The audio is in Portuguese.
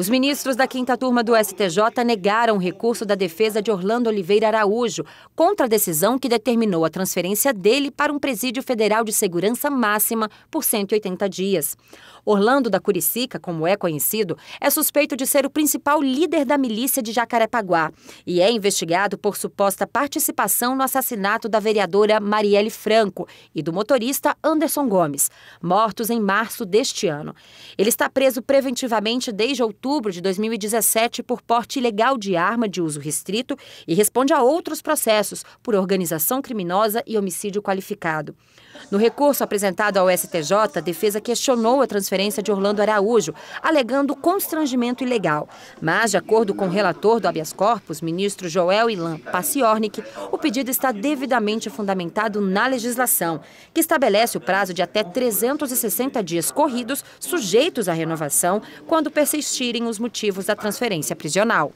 Os ministros da quinta turma do STJ negaram o recurso da defesa de Orlando Oliveira Araújo contra a decisão que determinou a transferência dele para um presídio federal de segurança máxima por 180 dias. Orlando da Curicica, como é conhecido, é suspeito de ser o principal líder da milícia de Jacarepaguá e é investigado por suposta participação no assassinato da vereadora Marielle Franco e do motorista Anderson Gomes, mortos em março deste ano. Ele está preso preventivamente desde outubro outubro de 2017 por porte ilegal de arma de uso restrito e responde a outros processos por organização criminosa e homicídio qualificado. No recurso apresentado ao STJ, a defesa questionou a transferência de Orlando Araújo, alegando constrangimento ilegal. Mas, de acordo com o relator do habeas corpus, ministro Joel Ilan Paciornik, o pedido está devidamente fundamentado na legislação, que estabelece o prazo de até 360 dias corridos sujeitos à renovação quando persistirem os motivos da transferência prisional.